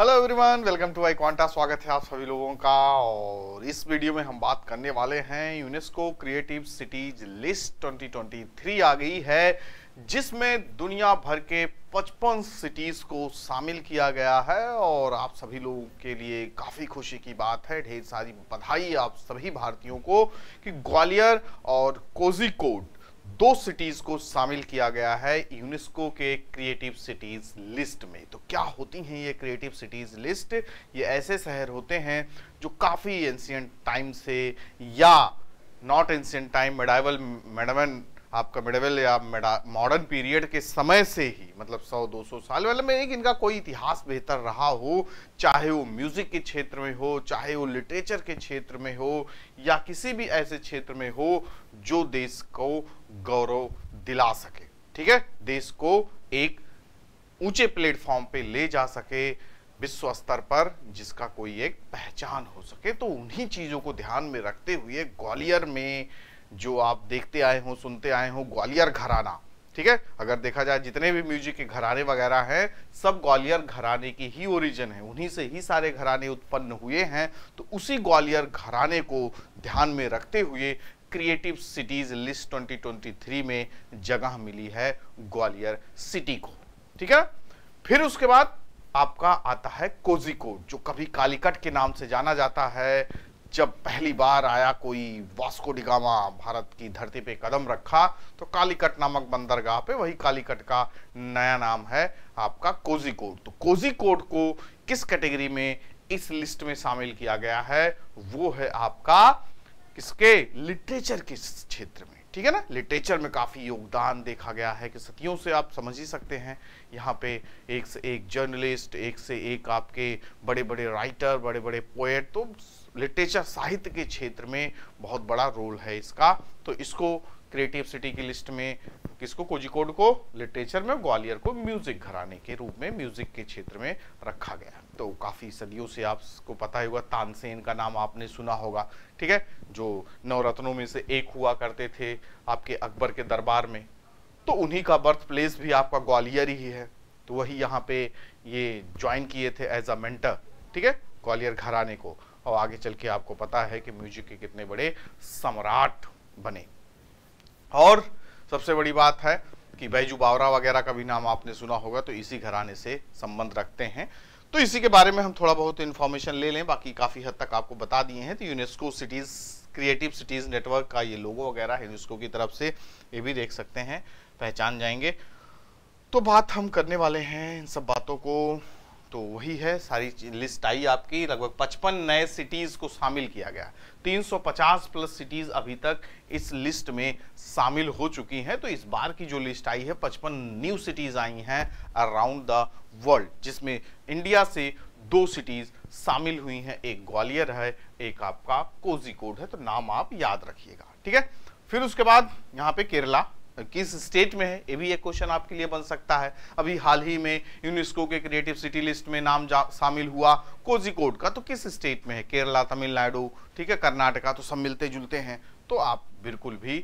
hello everyone welcome to iQuanta स्वागत है आप सभी लोगों का और इस वीडियो में हम बात करने वाले हैं यूनेस्को क्रिएटिव सिटीज लिस्ट 2023 आ गई है जिसमें दुनिया भर के 55 सिटीज़ को शामिल किया गया है और आप सभी लोगों के लिए काफ़ी खुशी की बात है ढेर सारी बधाई आप सभी भारतीयों को कि ग्वालियर और कोजिकोड दो सिटीज को शामिल किया गया है यूनेस्को के क्रिएटिव सिटीज लिस्ट में तो क्या होती हैं ये क्रिएटिव सिटीज लिस्ट ये ऐसे शहर होते हैं जो काफ़ी एंशियंट टाइम से या नॉट एंशियंट टाइम मेडाइवल मेडमन आपका मिडवेल या मॉडर्न पीरियड के समय से ही मतलब 100-200 साल वाले में एक इनका कोई इतिहास बेहतर रहा हो चाहे वो म्यूजिक के क्षेत्र में हो चाहे वो लिटरेचर के क्षेत्र में हो या किसी भी ऐसे क्षेत्र में हो जो देश को गौरव दिला सके ठीक है देश को एक ऊंचे प्लेटफॉर्म पे ले जा सके विश्व स्तर पर जिसका कोई एक पहचान हो सके तो उन्हीं चीज़ों को ध्यान में रखते हुए ग्वालियर में जो आप देखते आए हो सुनते आए हो ग्वालियर घराना ठीक है अगर देखा जाए जितने भी म्यूजिक के घराने वगैरह हैं सब ग्वालियर घराने की ही ओरिजिन है उन्हीं से ही सारे घराने उत्पन्न हुए हैं तो उसी ग्वालियर घराने को ध्यान में रखते हुए क्रिएटिव सिटीज लिस्ट 2023 में जगह मिली है ग्वालियर सिटी को ठीक है फिर उसके बाद आपका आता है कोजिकोड जो कभी कालीकट के नाम से जाना जाता है जब पहली बार आया कोई वास्को डिगामा भारत की धरती पे कदम रखा तो कालीकट नामक बंदरगाह पे वही कालीकट का नया नाम है आपका कोजिकोड तो कोजिकोड को किस कैटेगरी में इस लिस्ट में शामिल किया गया है वो है आपका किसके लिटरेचर के क्षेत्र में ठीक है ना लिटरेचर में काफ़ी योगदान देखा गया है कि सतियों से आप समझ ही सकते हैं यहाँ पे एक से एक जर्नलिस्ट एक से एक आपके बड़े बड़े राइटर बड़े बड़े पोएट तो लिटरेचर साहित्य के क्षेत्र में बहुत बड़ा रोल है इसका तो इसको क्रिएटिव सिटी की लिस्ट में किसको कोजिकोड को लिटरेचर में ग्वालियर को म्यूजिक घराने के रूप में म्यूजिक के क्षेत्र में रखा गया तो काफ़ी सदियों से आपको पता ही होगा तानसेन का नाम आपने सुना होगा ठीक है जो नवरत्नों में से एक हुआ करते थे आपके अकबर के दरबार में तो उन्हीं का बर्थ प्लेस भी आपका ग्वालियर ही है तो वही यहाँ पे ये ज्वाइन किए थे एज अ मेंटर ठीक है ग्वालियर घराने को और आगे चल के आपको पता है कि म्यूजिक के कितने बड़े सम्राट बने और सबसे बड़ी बात है कि बैजू बावरा वगैरह का भी नाम आपने सुना होगा तो इसी घराने से संबंध रखते हैं तो इसी के बारे में हम थोड़ा बहुत इन्फॉर्मेशन ले लें बाकी काफ़ी हद तक आपको बता दिए हैं तो UNESCO cities creative cities network का ये लोगो वगैरह यूनेस्को की तरफ से ये भी देख सकते हैं पहचान जाएंगे तो बात हम करने वाले हैं इन सब बातों को तो वही है सारी लिस्ट आई आपकी लगभग 55 नए सिटीज़ को शामिल किया गया 350 प्लस सिटीज़ अभी तक इस लिस्ट में शामिल हो चुकी हैं तो इस बार की जो लिस्ट आई है 55 न्यू सिटीज़ आई हैं अराउंड द वर्ल्ड जिसमें इंडिया से दो सिटीज़ शामिल हुई हैं एक ग्वालियर है एक आपका कोजिकोड है तो नाम आप याद रखिएगा ठीक है फिर उसके बाद यहाँ पे केरला किस स्टेट में है ये भी एक क्वेश्चन आपके लिए बन सकता है अभी हाल ही में यूनेस्को के क्रिएटिव सिटी लिस्ट में नाम शामिल हुआ कोजिकोड का तो किस स्टेट में है केरला तमिलनाडु ठीक है कर्नाटका तो सब मिलते जुलते हैं तो आप बिल्कुल भी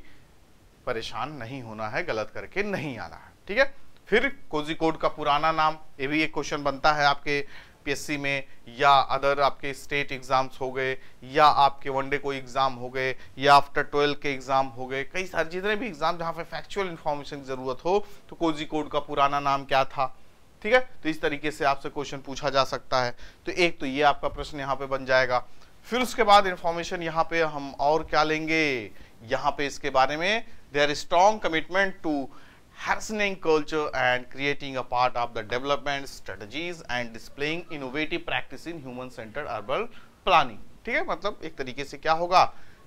परेशान नहीं होना है गलत करके नहीं आना है ठीक है फिर कोजिकोड का पुराना नाम ये भी एक क्वेश्चन बनता है आपके यूपीएससी में या अदर आपके स्टेट एग्ज़ाम्स हो गए या आपके वनडे कोई एग्ज़ाम हो गए या आफ्टर ट्वेल्व के एग्ज़ाम हो गए कई सारे जितने भी एग्ज़ाम जहाँ पे फैक्चुअल इन्फॉर्मेशन की ज़रूरत हो तो कोजी कोड का पुराना नाम क्या था ठीक है तो इस तरीके से आपसे क्वेश्चन पूछा जा सकता है तो एक तो ये आपका प्रश्न यहाँ पे बन जाएगा फिर उसके बाद इंफॉर्मेशन यहाँ पे हम और क्या लेंगे यहाँ पे इसके बारे में are strong commitment to harnessing culture and creating a part of the development strategies and displaying innovative practice in human centered urban planning ठीक है मतलब एक तरीके से क्या होगा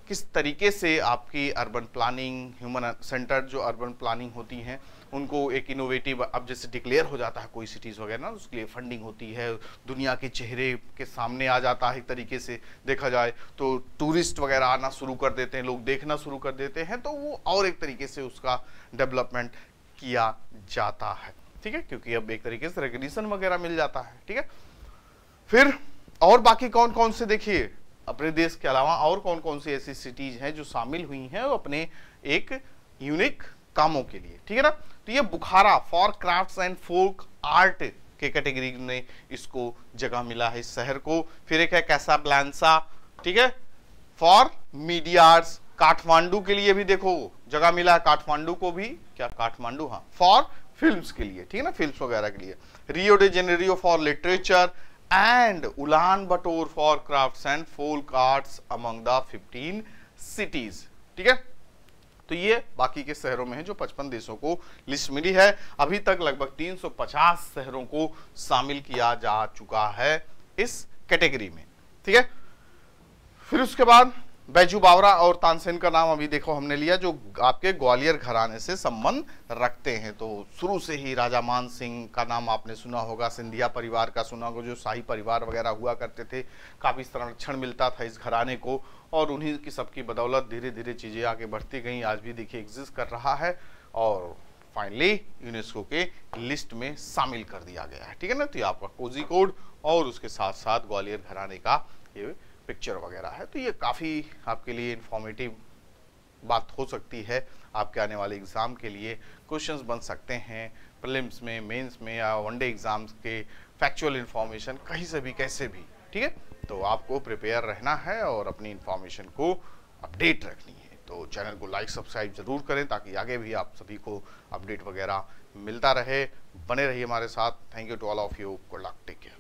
किस तरीके से आपकी अर्बन प्लानिंग ह्यूमन सेंटर जो अर्बन प्लानिंग होती हैं उनको एक इनोवेटिव अब जैसे डिक्लेयर हो जाता है कोई सिटीज़ वगैरह ना उसके लिए फंडिंग होती है दुनिया के चेहरे के सामने आ जाता है एक तरीके से देखा जाए तो टूरिस्ट वगैरह आना शुरू कर देते हैं लोग देखना शुरू कर देते हैं तो वो और एक तरीके से उसका डेवलपमेंट किया जाता है ठीक है क्योंकि अब एक तरीके से रेगुलेशन वगैरह मिल जाता है ठीक है फिर और बाकी कौन कौन से देखिए अपने देश के अलावा और कौन कौन सी ऐसी सिटीज हैं जो शामिल हुई हैं अपने एक यूनिक कामों के लिए ठीक है ना तो ये Bukhara for crafts and folk art के कैटेगरी में इसको जगह मिला है इस शहर को फिर एक है कैसा ब्लैंसा ठीक है फॉर मीडियार्स काठमांडू के लिए भी देखो जगह मिला है काठमांडू को भी क्या काठमांडू हाँ फॉर फिल्म्स के लिए ठीक है ना फिल्म्स वगैरह के लिए Rio de Janeiro for literature and Ulaanbaatar for craft and folk arts among the 15 cities ठीक है तो ये बाकी के शहरों में है जो 55 देशों को लिस्ट मिली है अभी तक लगभग 350 शहरों को शामिल किया जा चुका है इस कैटेगरी में ठीक है फिर उसके बाद बैजू बावरा और तानसेन का नाम अभी देखो हमने लिया जो आपके ग्वालियर घराने से संबंध रखते हैं तो शुरू से ही राजा मान सिंह का नाम आपने सुना होगा सिंधिया परिवार का सुना होगा जो शाही परिवार वगैरह हुआ करते थे काफ़ी संरक्षण मिलता था इस घराने को और उन्हीं की सबकी बदौलत धीरे धीरे चीज़ें आगे बढ़ती गई आज भी देखिए एग्जिस्ट कर रहा है और फाइनली यूनेस्को के लिस्ट में शामिल कर दिया गया है ठीक है ना तो ये आपका कोजी कोड और उसके साथ साथ ग्वालियर घराने का ये पिक्चर वगैरह है तो ये काफ़ी आपके लिए इन्फॉर्मेटिव बात हो सकती है आपके आने वाले एग्ज़ाम के लिए क्वेश्चंस बन सकते हैं प्रिलिम्स में मेंस में या वनडे एग्ज़ाम्स के फैक्चुअल इन्फॉर्मेशन कहीं से भी कैसे भी ठीक है तो आपको प्रिपेयर रहना है और अपनी इन्फॉर्मेशन को अपडेट रखनी है तो चैनल को लाइक सब्सक्राइब ज़रूर करें ताकि आगे भी आप सभी को अपडेट वगैरह मिलता रहे बने रहिए हमारे साथ thank you to all of you good luck take care